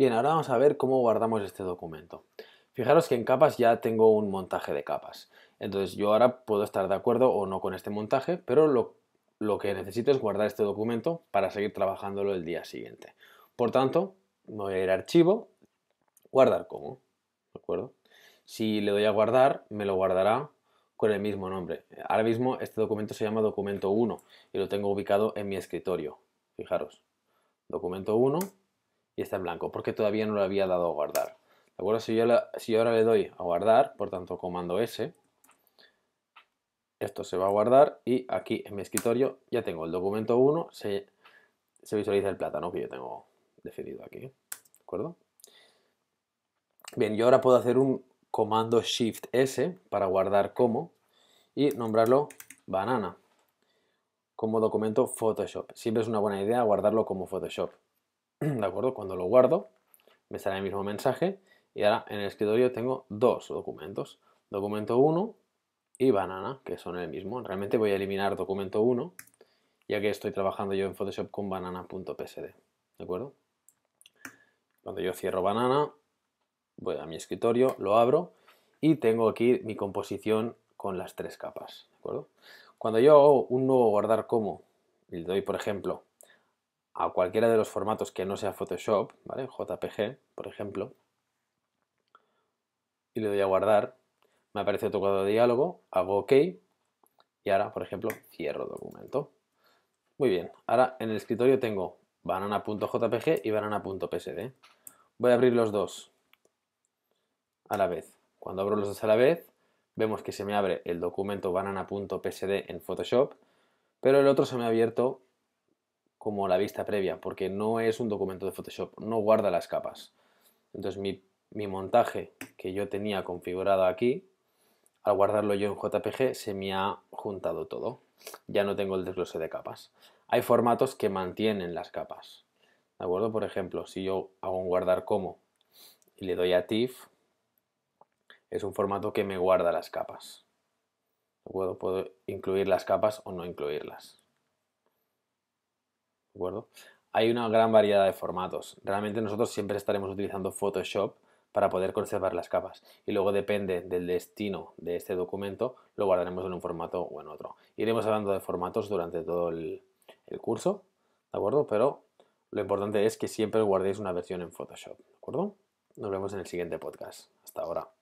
Bien, ahora vamos a ver cómo guardamos este documento. Fijaros que en capas ya tengo un montaje de capas. Entonces yo ahora puedo estar de acuerdo o no con este montaje, pero lo, que necesito es guardar este documento para seguir trabajándolo el día siguiente. Por tanto, voy a ir a archivo, guardar como, acuerdo? Si le doy a guardar, me lo guardará con el mismo nombre. Ahora mismo este documento se llama documento 1 y lo tengo ubicado en mi escritorio. Fijaros, documento 1 y está en blanco, porque todavía no lo había dado a guardar. ¿De Si yo, si ahora le doy a guardar, por tanto, comando S, esto se va a guardar y aquí en mi escritorio ya tengo el documento 1, se, se visualiza el plátano que yo tengo definido aquí. ¿De acuerdo? Bien, yo ahora puedo hacer un comando Shift S para guardar como y nombrarlo banana como documento Photoshop. Siempre es una buena idea guardarlo como Photoshop. ¿de acuerdo? Cuando lo guardo, me sale el mismo mensaje y ahora en el escritorio tengo dos documentos, documento 1 y banana, que son el mismo. Realmente voy a eliminar documento 1, ya que estoy trabajando yo en Photoshop con banana.psd, ¿de acuerdo? Cuando yo cierro banana, voy a mi escritorio, lo abro y tengo aquí mi composición con las tres capas, ¿de acuerdo? Cuando yo hago un nuevo guardar como, le doy, por ejemplo, a cualquiera de los formatos que no sea Photoshop, ¿vale? JPG, por ejemplo, y le doy a guardar, me aparece otro cuadro de diálogo, hago OK y ahora, por ejemplo, cierro documento. Muy bien, ahora en el escritorio tengo banana.jpg y banana.psd. Voy a abrir los dos a la vez. Cuando abro los dos a la vez, vemos que se me abre el documento banana.psd en Photoshop, pero el otro se me ha abierto como la vista previa, porque no es un documento de Photoshop, no guarda las capas. Entonces mi, montaje que yo tenía configurado aquí, al guardarlo yo en JPG, se me ha juntado todo. Ya no tengo el desglose de capas. Hay formatos que mantienen las capas. ¿De acuerdo? Por ejemplo, si yo hago un guardar como y le doy a TIFF, es un formato que me guarda las capas. Puedo incluir las capas o no incluirlas. ¿de acuerdo? Hay una gran variedad de formatos. Realmente nosotros siempre estaremos utilizando Photoshop para poder conservar las capas y luego depende del destino de este documento lo guardaremos en un formato o en otro. Iremos hablando de formatos durante todo el, curso, ¿de acuerdo? Pero lo importante es que siempre guardéis una versión en Photoshop, ¿de acuerdo? Nos vemos en el siguiente podcast. Hasta ahora.